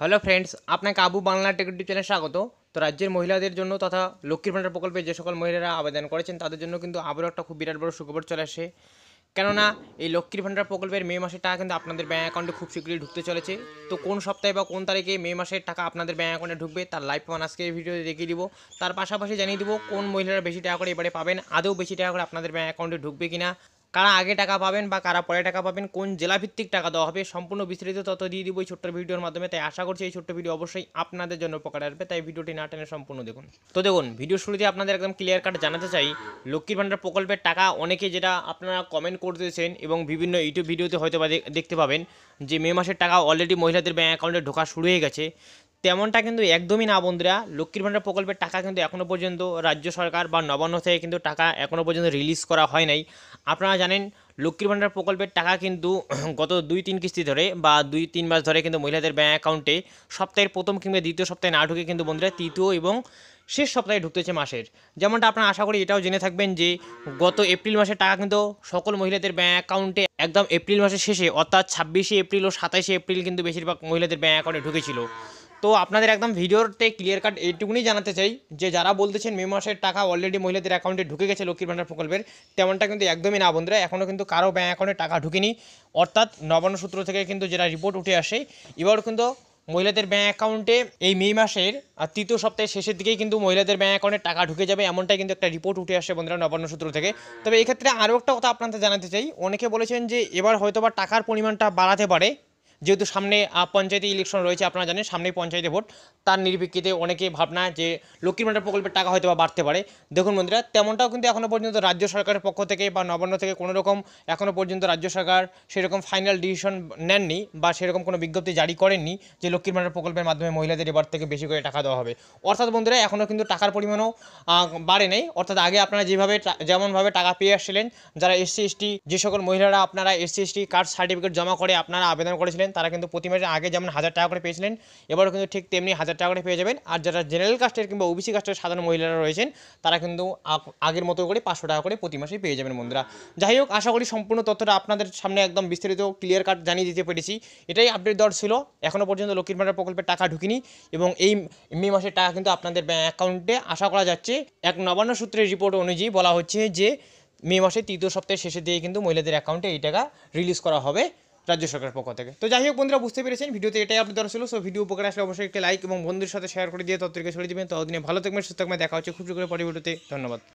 hello friends আপনাকে Abu Bangla take YouTube চ্যানেলে স্বাগত তো রাজ্যের মহিলাদের জন্য তথা লক্ষ্মীর ভাণ্ডার প্রকল্পে যে সকল মহিলারা আবেদন করেছেন তাদের জন্য কিন্তু আবারও একটা খুব বিরাট বড় সুখবর চলে আসে কেননা এই লক্ষ্মীর ভাণ্ডার প্রকল্পের মে মাসের টাকা কিন্তু আপনাদের ব্যাঙ্ক অ্যাকাউন্টে খুব শীঘ্রই ঢুকতে চলেছে তো কোন সপ্তাহে বা কোন তারিখে মে মাসের টাকা আপনাদের ব্যাঙ্ক অ্যাকাউন্টে ঢুকবে তার লাইভ প্রমাণ আজকে এই ভিডিওতে দেখিয়ে দিব তার পাশাপাশি জানিয়ে দিব কোন মহিলারা বেশি টাকা করে এবারে পাবেন আদৌ বেশি টাকা করে আপনাদের ব্যাঙ্ক অ্যাকাউন্টে ঢুকবে কিনা কারা আগে টাকা পাবেন বা কারা পরে টাকা পাবেন কোন জেলাভিত্তিক টাকা দেওয়া হবে সম্পূর্ণ বিস্তারিত তথ্য দিয়ে দিব এই ছোট্ট ভিডিওর মাধ্যমে তাই আশা করছি এই ছোট্ট ভিডিও অবশ্যই আপনাদের জন্য উপকার আসবে তাই ভিডিওটি না টেনে সম্পূর্ণ দেখুন তো দেখুন ভিডিও শুরুতে আপনাদের একদম ক্লিয়ার কাট জানাতে চাই লক্ষ্মীর ভাণ্ডার প্রকল্পের টাকা অনেকে যেটা আপনারা কমেন্ট করতেছেন এবং বিভিন্ন ইউটিউব ভিডিওতে হয়তো বা দেখতে পাবেন যে মে মাসের টাকা অলরেডি মহিলাদের ব্যাঙ্ক অ্যাকাউন্টে ঢোকা শুরু হয়ে গেছে তেমনটা কিন্তু একদমই না বন্ধুরা লক্ষ্মীর ভাণ্ডার প্রকল্পের টাকা কিন্তু এখনও পর্যন্ত রাজ্য সরকার বা নবান্ন থেকে কিন্তু টাকা এখনও পর্যন্ত রিলিজ করা হয় নাই আপনারা জানেন লক্ষ্মীর ভাণ্ডার প্রকল্পের টাকা কিন্তু গত দুই তিন কিস্তি ধরে বা দুই তিন মাস ধরে কিন্তু মহিলাদের ব্যাঙ্ক অ্যাকাউন্টে সপ্তাহের প্রথম কিংবা দ্বিতীয় সপ্তাহে না ঢুকে কিন্তু বন্ধুরা তৃতীয় এবং শেষ সপ্তাহে ঢুকতেছে মাসের যেমনটা আপনারা আশা করি এটাও জেনে থাকবেন যে গত এপ্রিল মাসের টাকা কিন্তু সকল মহিলাদের ব্যাঙ্ক অ্যাকাউন্টে একদম এপ্রিল মাসের শেষে অর্থাৎ ছাব্বিশে এপ্রিল ও সাতাইশে এপ্রিল কিন্তু বেশিরভাগ মহিলাদের ব্যাঙ্ক অ্যাকাউন্টে ঢুকেছিল তো আপনাদের একদম ভিডিওতে ক্লিয়ার কাট এইটুকুনি জানাতে চাই যে যারা বলতেছেন মে মাসের টাকা অলরেডি মহিলাদের অ্যাকাউন্টে ঢুকে গেছে লক্ষ্মীর ভান্ডার প্রকল্পের তেমনটা কিন্তু একদমই না বন্ধুরা এখনও কিন্তু কারো ব্যাঙ্ক অ্যাকাউন্টে টাকা ঢুকেনি অর্থাৎ নবান্ন সূত্র থেকে কিন্তু যেটা রিপোর্ট উঠে আসে এবার কিন্তু মহিলাদের ব্যাঙ্ক অ্যাকাউন্টে এই মে মাসের তৃতীয় সপ্তাহের শেষের দিকেই কিন্তু মহিলাদের ব্যাঙ্ক অ্যাকাউন্টে টাকা ঢুকে যাবে এমনটাই কিন্তু একটা রিপোর্ট উঠে আসে বন্ধুরা নবান্ন সূত্র থেকে তবে এক্ষেত্রে আরও একটা কথা আপনাদের জানাতে চাই অনেকে বলেছেন যে এবার হয়তো বা টাকার পরিমাণটা বাড়াতে পারে যেহেতু সামনে পঞ্চায়েতে ইলেকশন রয়েছে আপনারা জানেন সামনে পঞ্চায়েতে ভোট তার নিরপেক্ষিতে অনেকে ভাবনা যে লক্ষ্মীর ভাণ্ডার প্রকল্পের টাকা হয়তো বা বাড়তে পারে দেখুন বন্ধুরা তেমনটাও কিন্তু এখনও পর্যন্ত রাজ্য সরকারের পক্ষ থেকে বা নবান্ন থেকে কোনো রকম এখনও পর্যন্ত রাজ্য সরকার সেরকম ফাইনাল ডিসিশন নেননি বা সেরকম কোনো বিজ্ঞপ্তি জারি করেননি যে লক্ষ্মীর ভাণ্ডার প্রকল্পের মাধ্যমে মহিলাদের এবার থেকে বেশি করে টাকা দেওয়া হবে অর্থাৎ বন্ধুরা এখনও কিন্তু টাকার পরিমাণও বাড়ে নেই অর্থাৎ আগে আপনারা যেভাবে যেমনভাবে টাকা পেয়ে আসছিলেন যারা এসসি এসটি যে সকল মহিলারা আপনারা এসসি এসটি কার্ড সার্টিফিকেট জমা করে আপনারা আবেদন করেছিলেন পেয়েছিলেন তারা কিন্তু প্রতি মাসে আগে যেমন হাজার টাকা করে পেয়েছিলেন এবারও কিন্তু ঠিক তেমনি হাজার টাকা করে পেয়ে যাবেন আর যারা জেনারেল কাস্টের কিংবা ওবিসি কাস্টের সাধারণ মহিলারা রয়েছেন তারা কিন্তু আগের মতো করে পাঁচশো টাকা করে প্রতি মাসেই পেয়ে যাবেন বন্ধুরা যাই হোক আশা করি সম্পূর্ণ তথ্যটা আপনাদের সামনে একদম বিস্তারিত ক্লিয়ার কাট জানিয়ে দিতে পেরেছি এটাই আপডেট দর ছিল এখনও পর্যন্ত লক্ষ্মীর ভাণ্ডার প্রকল্পের টাকা ঢুকিনি এবং এই মে মাসের টাকা কিন্তু আপনাদের ব্যাঙ্ক অ্যাকাউন্টে আশা করা যাচ্ছে এক নবান্ন সূত্রের রিপোর্ট অনুযায়ী বলা হচ্ছে যে মে মাসের তৃতীয় সপ্তাহের শেষে দিয়ে কিন্তু মহিলাদের অ্যাকাউন্টে এই টাকা রিলিজ করা হবে রাজ্য সরকারের পক্ষ থেকে তো যাই হোক বন্ধুরা বুঝতে পেরেছেন ভিডিওতে এটাই আপনার দরকার ছিল সো ভিডিও উপকার আসলে অবশ্যই একটা লাইক এবং বন্ধুদের সাথে শেয়ার করে দিয়ে তত্ত্বকে ছড়িয়ে দেবেন ততদিনে ভালো থাকবেন সুস্থ থাকবেন দেখা হচ্ছে খুব করে পরে ভিডিওতে ধন্যবাদ